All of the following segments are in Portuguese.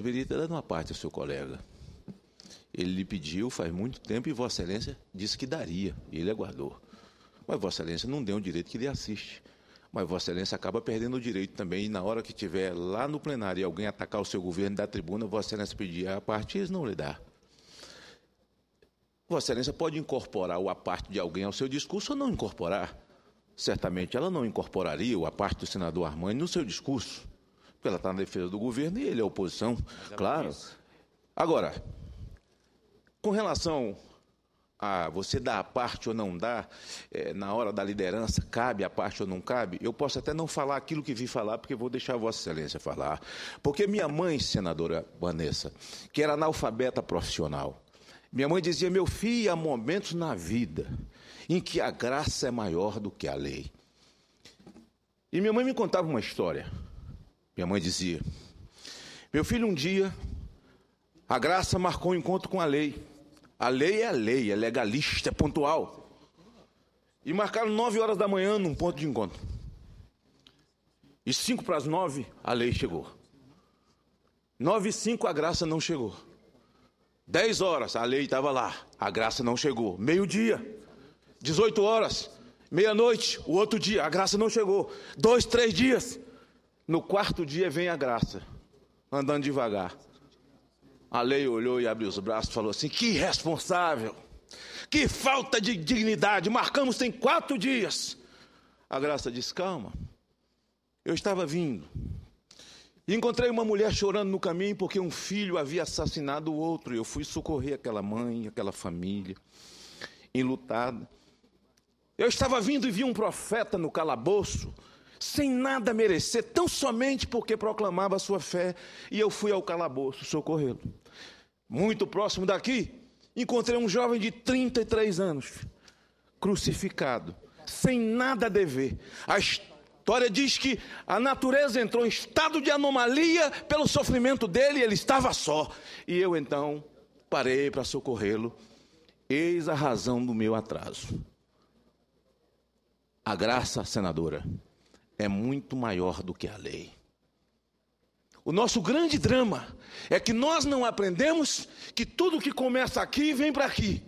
deveria ter dado uma parte ao seu colega. Ele lhe pediu faz muito tempo e Vossa Excelência disse que daria, e ele aguardou. Mas Vossa Excelência não deu o direito que lhe assiste. Mas Vossa Excelência acaba perdendo o direito também, e na hora que tiver lá no plenário e alguém atacar o seu governo da tribuna, Vossa Excelência pedir a parte, eles não lhe dá. Vossa Excelência pode incorporar o a parte de alguém ao seu discurso ou não incorporar. Certamente ela não incorporaria o a parte do senador Armani no seu discurso porque ela está na defesa do governo e ele é oposição, é claro. Agora, com relação a você dar a parte ou não dar, é, na hora da liderança, cabe a parte ou não cabe, eu posso até não falar aquilo que vi falar, porque vou deixar Vossa Excelência falar. Porque minha mãe, senadora Vanessa, que era analfabeta profissional, minha mãe dizia: meu filho, há momentos na vida em que a graça é maior do que a lei. E minha mãe me contava uma história. Minha mãe dizia: Meu filho, um dia, a graça marcou um encontro com a lei. A lei é a lei, é legalista, é pontual. E marcaram nove horas da manhã num ponto de encontro. E cinco para as nove a lei chegou. Nove e cinco a graça não chegou. Dez horas, a lei estava lá, a graça não chegou. Meio-dia, dezoito horas, meia-noite, o outro dia, a graça não chegou. Dois, três dias, no quarto dia vem a graça, andando devagar. A lei olhou e abriu os braços e falou assim: Que irresponsável, que falta de dignidade, marcamos tem quatro dias. A graça disse: Calma, eu estava vindo. E encontrei uma mulher chorando no caminho porque um filho havia assassinado o outro. Eu fui socorrer aquela mãe, aquela família, enlutada. Eu estava vindo e vi um profeta no calabouço sem nada merecer, tão somente porque proclamava a sua fé, e eu fui ao calabouço socorrê-lo. Muito próximo daqui, encontrei um jovem de 33 anos, crucificado, sem nada a dever. A história diz que a natureza entrou em estado de anomalia pelo sofrimento dele, ele estava só. E eu então parei para socorrê-lo. Eis a razão do meu atraso. A graça senadora é muito maior do que a lei. O nosso grande drama é que nós não aprendemos que tudo que começa aqui vem para aqui,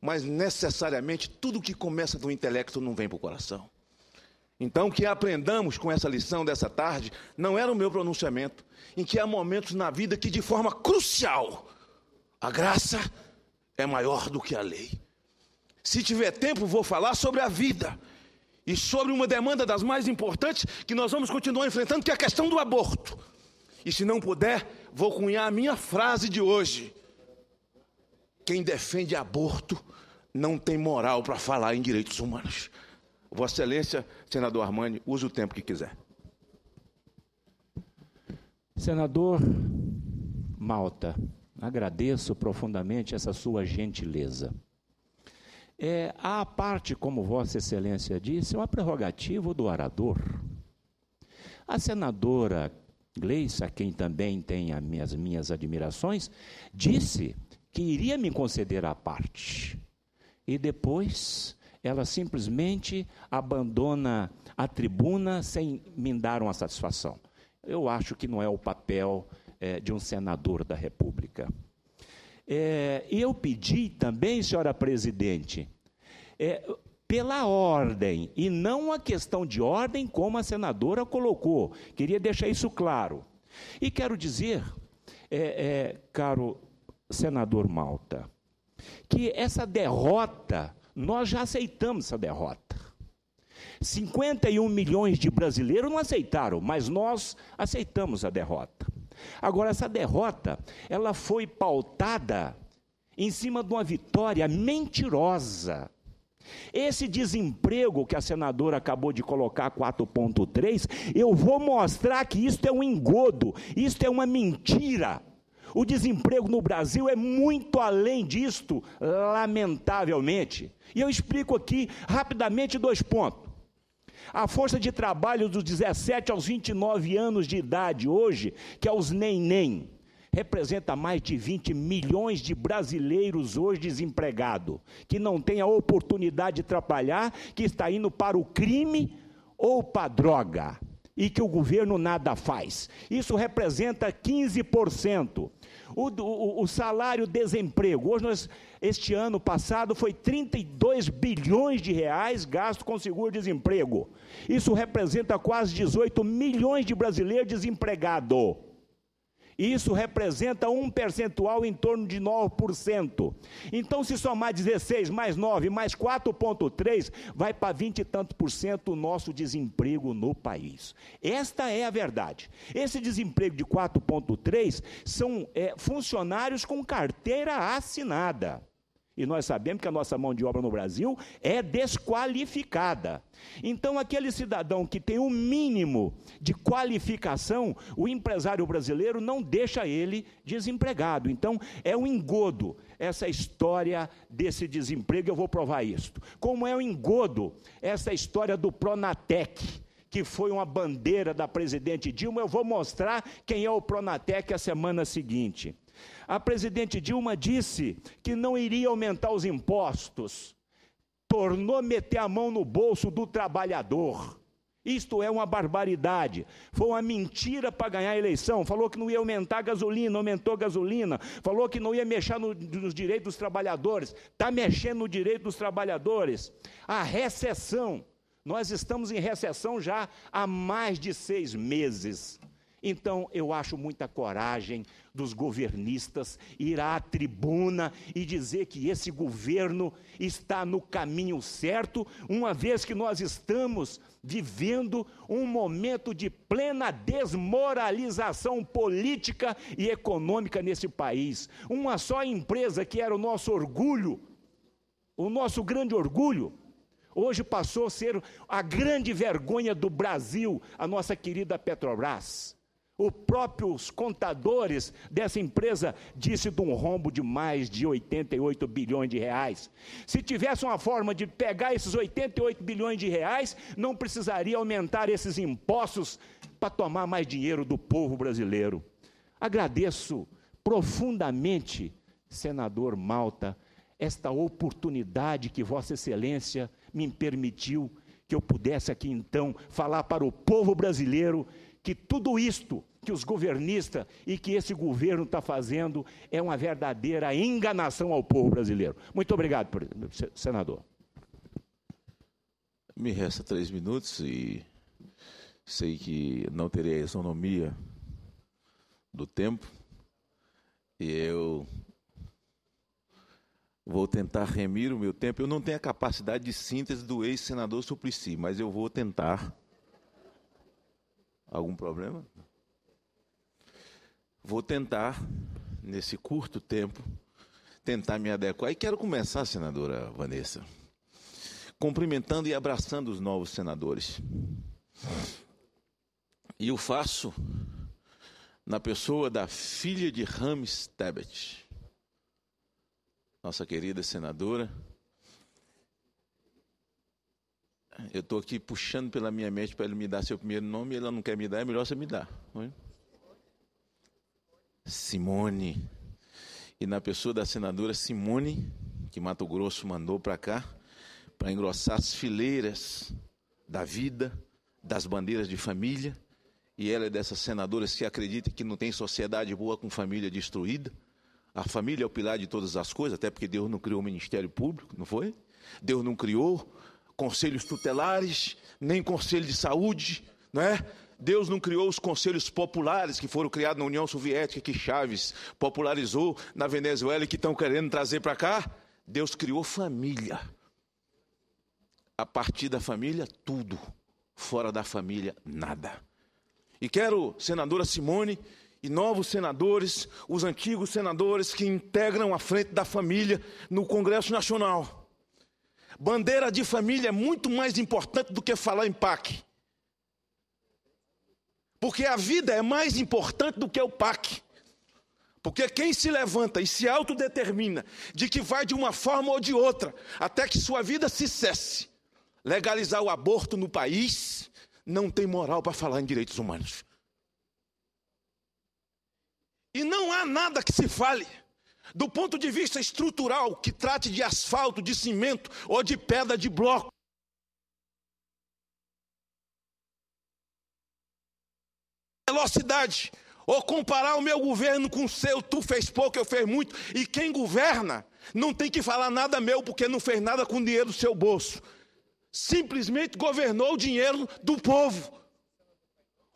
mas necessariamente tudo que começa do intelecto não vem para o coração. Então, que aprendamos com essa lição dessa tarde não era o meu pronunciamento, em que há momentos na vida que, de forma crucial, a graça é maior do que a lei. Se tiver tempo, vou falar sobre a vida, e sobre uma demanda das mais importantes que nós vamos continuar enfrentando, que é a questão do aborto. E se não puder, vou cunhar a minha frase de hoje: quem defende aborto não tem moral para falar em direitos humanos. Vossa Excelência, senador Armani, use o tempo que quiser. Senador Malta, agradeço profundamente essa sua gentileza. É, a parte, como Vossa Excelência disse, é uma prerrogativa do orador. A senadora Gleice, a quem também tem as minhas, minhas admirações, disse que iria me conceder a parte. E depois ela simplesmente abandona a tribuna sem me dar uma satisfação. Eu acho que não é o papel é, de um senador da República. É, eu pedi também, senhora presidente, é, pela ordem, e não a questão de ordem, como a senadora colocou. Queria deixar isso claro. E quero dizer, é, é caro senador Malta, que essa derrota, nós já aceitamos essa derrota. 51 milhões de brasileiros não aceitaram, mas nós aceitamos a derrota. Agora, essa derrota, ela foi pautada em cima de uma vitória mentirosa. Esse desemprego que a senadora acabou de colocar 4.3, eu vou mostrar que isto é um engodo, isto é uma mentira. O desemprego no Brasil é muito além disto, lamentavelmente. E eu explico aqui rapidamente dois pontos. A força de trabalho dos 17 aos 29 anos de idade hoje, que é os neném, representa mais de 20 milhões de brasileiros hoje desempregados, que não tem a oportunidade de trabalhar, que está indo para o crime ou para a droga, e que o governo nada faz. Isso representa 15%. O, o, o salário desemprego, hoje nós, este ano passado foi 32 bilhões de reais gasto com seguro-desemprego. Isso representa quase 18 milhões de brasileiros desempregados. Isso representa um percentual em torno de 9%. Então, se somar 16 mais 9 mais 4,3, vai para 20 e tanto por cento o nosso desemprego no país. Esta é a verdade. Esse desemprego de 4,3 são é, funcionários com carteira assinada. E nós sabemos que a nossa mão de obra no Brasil é desqualificada. Então, aquele cidadão que tem o um mínimo de qualificação, o empresário brasileiro não deixa ele desempregado. Então, é um engodo essa história desse desemprego, eu vou provar isto. Como é um engodo essa história do Pronatec que foi uma bandeira da presidente Dilma. Eu vou mostrar quem é o Pronatec a semana seguinte. A presidente Dilma disse que não iria aumentar os impostos, tornou meter a mão no bolso do trabalhador. Isto é uma barbaridade. Foi uma mentira para ganhar a eleição. Falou que não ia aumentar a gasolina, aumentou a gasolina. Falou que não ia mexer no, nos direitos dos trabalhadores. Está mexendo no direito dos trabalhadores. A recessão nós estamos em recessão já há mais de seis meses. Então, eu acho muita coragem dos governistas ir à tribuna e dizer que esse governo está no caminho certo, uma vez que nós estamos vivendo um momento de plena desmoralização política e econômica nesse país. Uma só empresa que era o nosso orgulho, o nosso grande orgulho, Hoje passou a ser a grande vergonha do Brasil, a nossa querida Petrobras. O próprios contadores dessa empresa disse de um rombo de mais de 88 bilhões de reais. Se tivesse uma forma de pegar esses 88 bilhões de reais, não precisaria aumentar esses impostos para tomar mais dinheiro do povo brasileiro. Agradeço profundamente, senador Malta, esta oportunidade que Vossa Excelência me permitiu que eu pudesse aqui então falar para o povo brasileiro que tudo isto que os governistas e que esse governo está fazendo é uma verdadeira enganação ao povo brasileiro. Muito obrigado, senador. Me resta três minutos e sei que não terei a isonomia do tempo. E eu vou tentar remir o meu tempo. Eu não tenho a capacidade de síntese do ex-senador Suplicy, mas eu vou tentar. Algum problema? Vou tentar, nesse curto tempo, tentar me adequar. E quero começar, senadora Vanessa, cumprimentando e abraçando os novos senadores. E o faço na pessoa da filha de Rames Tebet nossa querida senadora. Eu estou aqui puxando pela minha mente para ele me dar seu primeiro nome, ela não quer me dar, é melhor você me dar. É? Simone. E na pessoa da senadora Simone, que Mato Grosso mandou para cá, para engrossar as fileiras da vida, das bandeiras de família. E ela é dessas senadoras que acredita que não tem sociedade boa com família destruída a família é o pilar de todas as coisas, até porque Deus não criou o Ministério Público, não foi? Deus não criou conselhos tutelares, nem conselho de saúde, não é? Deus não criou os conselhos populares que foram criados na União Soviética, que Chaves popularizou na Venezuela e que estão querendo trazer para cá. Deus criou família. A partir da família, tudo. Fora da família, nada. E quero, senadora Simone, e novos senadores, os antigos senadores que integram a frente da família no Congresso Nacional. Bandeira de família é muito mais importante do que falar em PAC. Porque a vida é mais importante do que o PAC. Porque quem se levanta e se autodetermina de que vai de uma forma ou de outra, até que sua vida se cesse, legalizar o aborto no país, não tem moral para falar em direitos humanos. E não há nada que se fale, do ponto de vista estrutural, que trate de asfalto, de cimento ou de pedra de bloco. Velocidade, ou comparar o meu governo com o seu, tu fez pouco, eu fiz muito, e quem governa não tem que falar nada meu, porque não fez nada com o dinheiro do seu bolso. Simplesmente governou o dinheiro do povo.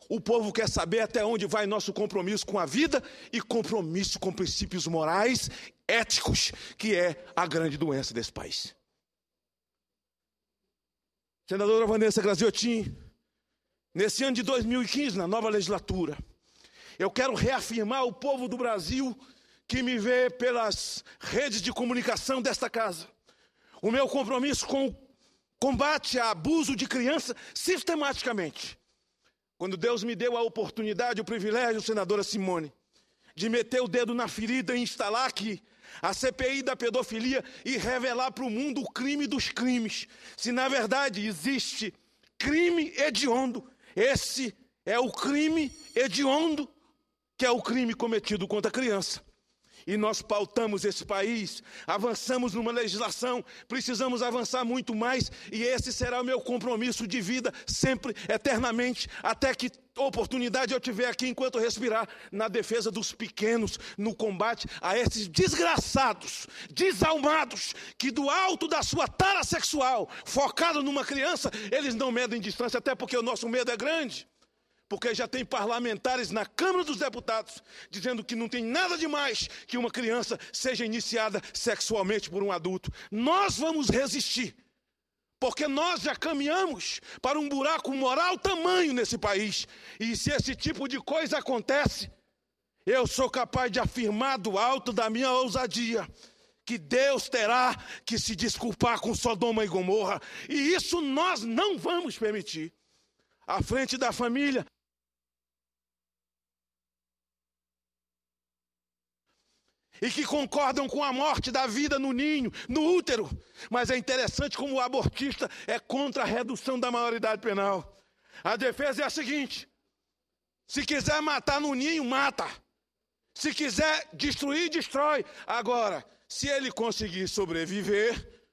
O povo quer saber até onde vai nosso compromisso com a vida e compromisso com princípios morais, éticos, que é a grande doença desse país. Senadora Vanessa Graziotin, nesse ano de 2015, na nova legislatura, eu quero reafirmar ao povo do Brasil que me vê pelas redes de comunicação desta casa o meu compromisso com o combate a abuso de criança sistematicamente quando Deus me deu a oportunidade, o privilégio, senadora Simone, de meter o dedo na ferida e instalar aqui a CPI da pedofilia e revelar para o mundo o crime dos crimes. Se na verdade existe crime hediondo, esse é o crime hediondo que é o crime cometido contra a criança e nós pautamos esse país, avançamos numa legislação, precisamos avançar muito mais, e esse será o meu compromisso de vida, sempre, eternamente, até que oportunidade eu tiver aqui enquanto respirar, na defesa dos pequenos, no combate a esses desgraçados, desalmados, que do alto da sua tara sexual, focado numa criança, eles não medem distância, até porque o nosso medo é grande. Porque já tem parlamentares na Câmara dos Deputados dizendo que não tem nada de mais que uma criança seja iniciada sexualmente por um adulto. Nós vamos resistir. Porque nós já caminhamos para um buraco moral tamanho nesse país. E se esse tipo de coisa acontece, eu sou capaz de afirmar do alto da minha ousadia que Deus terá que se desculpar com Sodoma e Gomorra, e isso nós não vamos permitir. À frente da família, e que concordam com a morte da vida no ninho, no útero. Mas é interessante como o abortista é contra a redução da maioridade penal. A defesa é a seguinte: se quiser matar no ninho, mata. Se quiser destruir, destrói. Agora, se ele conseguir sobreviver,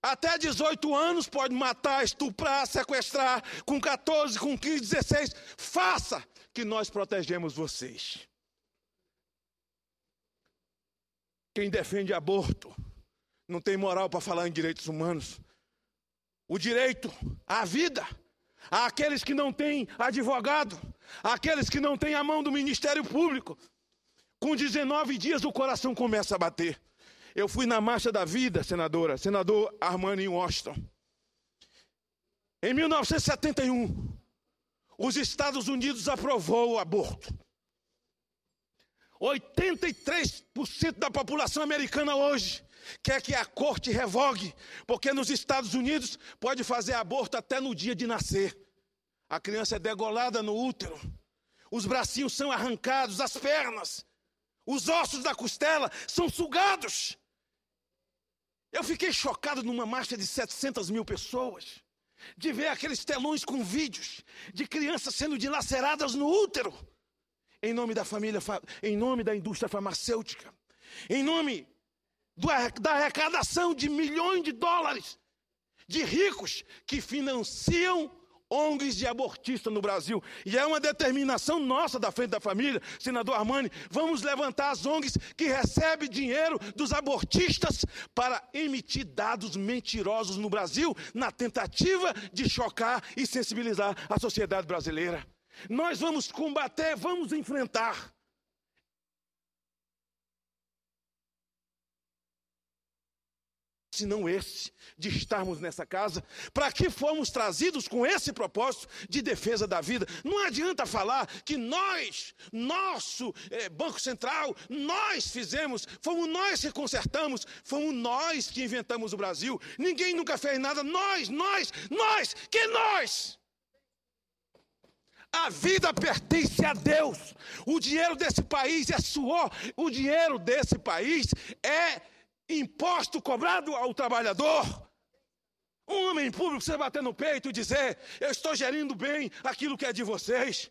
até 18 anos pode matar, estuprar, sequestrar, com 14, com 15, 16, faça que nós protegemos vocês. Quem defende aborto não tem moral para falar em direitos humanos. O direito à vida, àqueles que não têm advogado, àqueles que não têm a mão do Ministério Público. Com 19 dias o coração começa a bater. Eu fui na Marcha da Vida, senadora, senador Armani Washington. Em 1971, os Estados Unidos aprovou o aborto. 83% da população americana hoje quer que a corte revogue, porque nos Estados Unidos pode fazer aborto até no dia de nascer. A criança é degolada no útero, os bracinhos são arrancados, as pernas, os ossos da costela são sugados. Eu fiquei chocado numa marcha de 700 mil pessoas, de ver aqueles telões com vídeos de crianças sendo dilaceradas no útero em nome da família, em nome da indústria farmacêutica, em nome do, da arrecadação de milhões de dólares de ricos que financiam ONGs de abortista no Brasil. E é uma determinação nossa da frente da família, senador Armani, vamos levantar as ONGs que recebem dinheiro dos abortistas para emitir dados mentirosos no Brasil, na tentativa de chocar e sensibilizar a sociedade brasileira. Nós vamos combater, vamos enfrentar. Se não esse, de estarmos nessa casa, para que fomos trazidos com esse propósito de defesa da vida. Não adianta falar que nós, nosso é, Banco Central, nós fizemos, fomos nós que consertamos, fomos nós que inventamos o Brasil. Ninguém nunca fez nada, nós, nós, nós, que nós! A vida pertence a Deus. O dinheiro desse país é suor. O dinheiro desse país é imposto cobrado ao trabalhador. Um homem público você bater no peito e dizer: Eu estou gerindo bem aquilo que é de vocês.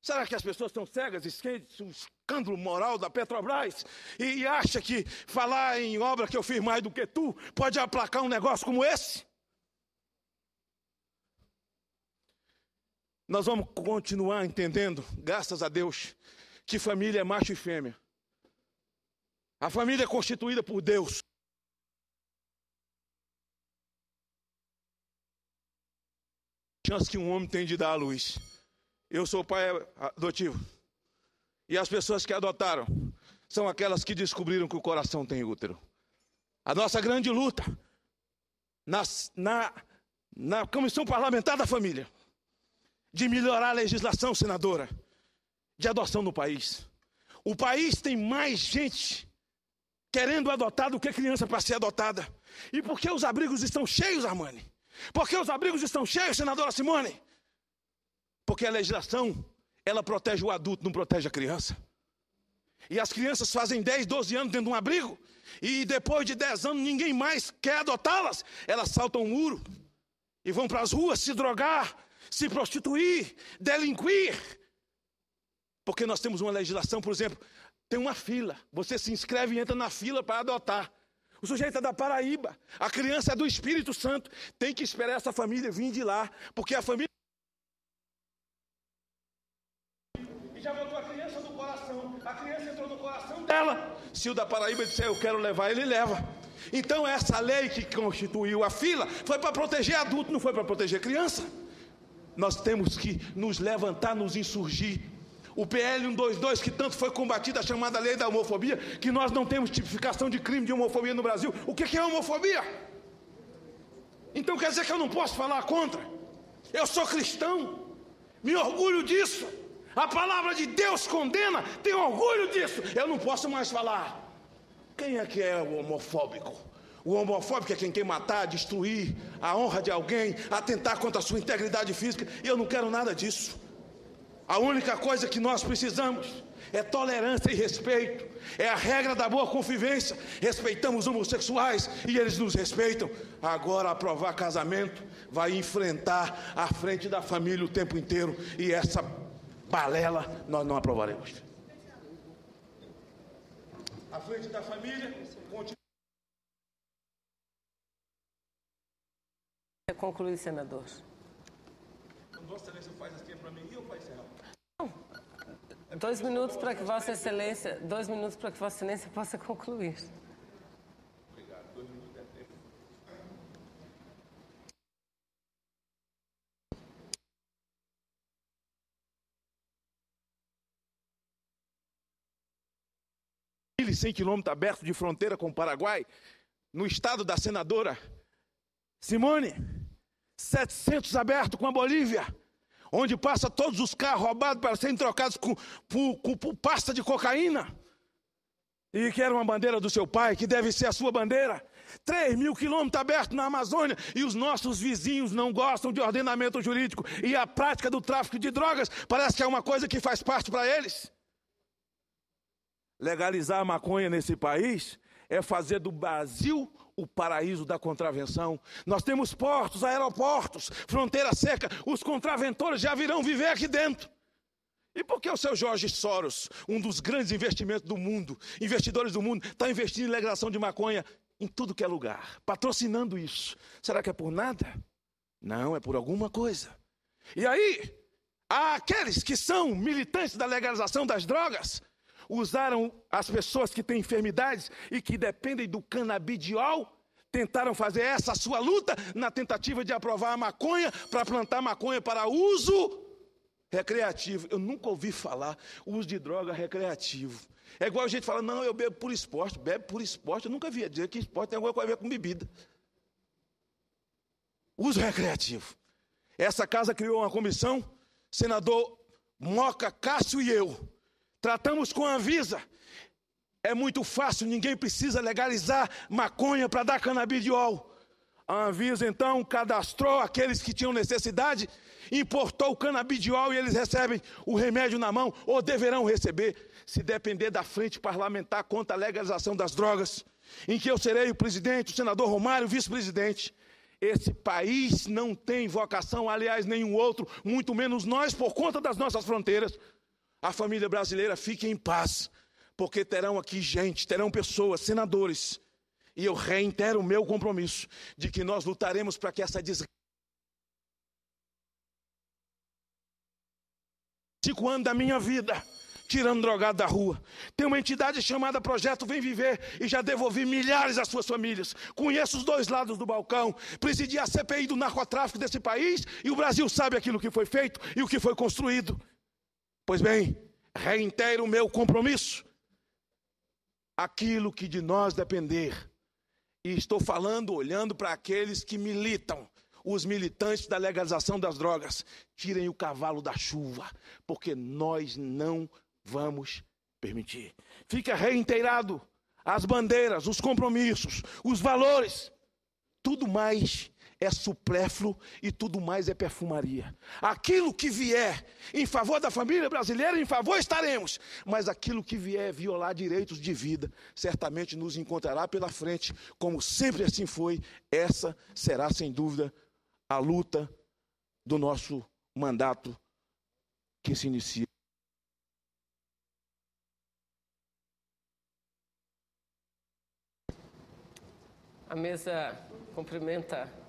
Será que as pessoas estão cegas, esquentes, o escândalo moral da Petrobras e, e acha que falar em obra que eu fiz mais do que tu pode aplacar um negócio como esse? Nós vamos continuar entendendo, graças a Deus, que família é macho e fêmea. A família é constituída por Deus. Chance que um homem tem de dar à luz. Eu sou pai adotivo. E as pessoas que adotaram são aquelas que descobriram que o coração tem útero. A nossa grande luta na, na, na comissão parlamentar da família de melhorar a legislação, senadora, de adoção no país. O país tem mais gente querendo adotar do que criança para ser adotada. E por que os abrigos estão cheios, Armani? Por que os abrigos estão cheios, senadora Simone? Porque a legislação, ela protege o adulto, não protege a criança. E as crianças fazem 10, 12 anos dentro de um abrigo, e depois de 10 anos ninguém mais quer adotá-las. Elas saltam um muro e vão para as ruas se drogar, se prostituir, delinquir. Porque nós temos uma legislação, por exemplo, tem uma fila. Você se inscreve e entra na fila para adotar. O sujeito é da Paraíba, a criança é do Espírito Santo. Tem que esperar essa família vir de lá, porque a família. E já botou a criança do coração. A criança entrou no coração dela. Se o da Paraíba disser eu quero levar, ele leva. Então, essa lei que constituiu a fila foi para proteger adulto, não foi para proteger criança nós temos que nos levantar, nos insurgir. O PL 122, que tanto foi combatido, a chamada lei da homofobia, que nós não temos tipificação de crime de homofobia no Brasil. O que é homofobia? Então quer dizer que eu não posso falar contra? Eu sou cristão, me orgulho disso. A palavra de Deus condena, tenho orgulho disso. Eu não posso mais falar. Quem é que é o homofóbico? O homofóbico é quem quer matar, destruir a honra de alguém, atentar contra a sua integridade física. E eu não quero nada disso. A única coisa que nós precisamos é tolerância e respeito. É a regra da boa convivência. Respeitamos homossexuais e eles nos respeitam. Agora, aprovar casamento vai enfrentar a frente da família o tempo inteiro. E essa balela nós não aprovaremos. A frente da família continua. Conclui, senador. Quando então, Vossa Excelência faz assim para mim, eu faço Não. É dois minutos para que Vossa Excelência, dois minutos para que Vossa Excelência possa concluir. Obrigado. Dois minutos é tempo. 1.100 quilômetros abertos de fronteira com o Paraguai, no estado da senadora Simone, 700 aberto com a Bolívia, onde passa todos os carros roubados para serem trocados com, por, com, por pasta de cocaína. E que era uma bandeira do seu pai, que deve ser a sua bandeira. 3 mil quilômetros abertos na Amazônia e os nossos vizinhos não gostam de ordenamento jurídico e a prática do tráfico de drogas parece que é uma coisa que faz parte para eles. Legalizar a maconha nesse país é fazer do Brasil o paraíso da contravenção. Nós temos portos, aeroportos, fronteira seca. Os contraventores já virão viver aqui dentro. E por que o seu Jorge Soros, um dos grandes investimentos do mundo, investidores do mundo, está investindo em legalização de maconha em tudo que é lugar, patrocinando isso? Será que é por nada? Não, é por alguma coisa. E aí, há aqueles que são militantes da legalização das drogas, usaram as pessoas que têm enfermidades e que dependem do canabidiol, tentaram fazer essa sua luta na tentativa de aprovar a maconha para plantar maconha para uso recreativo. Eu nunca ouvi falar uso de droga recreativo. É igual a gente fala, não, eu bebo por esporte, bebe por esporte. Eu nunca via dizer que esporte tem alguma coisa a ver com bebida. Uso recreativo. Essa casa criou uma comissão, senador Moca, Cássio e eu. Tratamos com a Anvisa. É muito fácil, ninguém precisa legalizar maconha para dar canabidiol. A Anvisa então cadastrou aqueles que tinham necessidade, importou o canabidiol e eles recebem o remédio na mão, ou deverão receber, se depender da frente parlamentar contra a legalização das drogas, em que eu serei o presidente, o senador Romário, vice-presidente. Esse país não tem vocação, aliás, nenhum outro, muito menos nós, por conta das nossas fronteiras, a família brasileira fique em paz, porque terão aqui gente, terão pessoas, senadores. E eu reitero o meu compromisso de que nós lutaremos para que essa desgraça. Cinco anos da minha vida tirando drogado da rua. Tem uma entidade chamada Projeto Vem Viver e já devolvi milhares às suas famílias. Conheço os dois lados do balcão, presidi a CPI do narcotráfico desse país e o Brasil sabe aquilo que foi feito e o que foi construído. Pois bem, reitero o meu compromisso. Aquilo que de nós depender, e estou falando olhando para aqueles que militam, os militantes da legalização das drogas, tirem o cavalo da chuva, porque nós não vamos permitir. Fica reinteirado as bandeiras, os compromissos, os valores, tudo mais é supérfluo e tudo mais é perfumaria. Aquilo que vier em favor da família brasileira, em favor estaremos, mas aquilo que vier é violar direitos de vida, certamente nos encontrará pela frente, como sempre assim foi. Essa será, sem dúvida, a luta do nosso mandato que se inicia. A mesa cumprimenta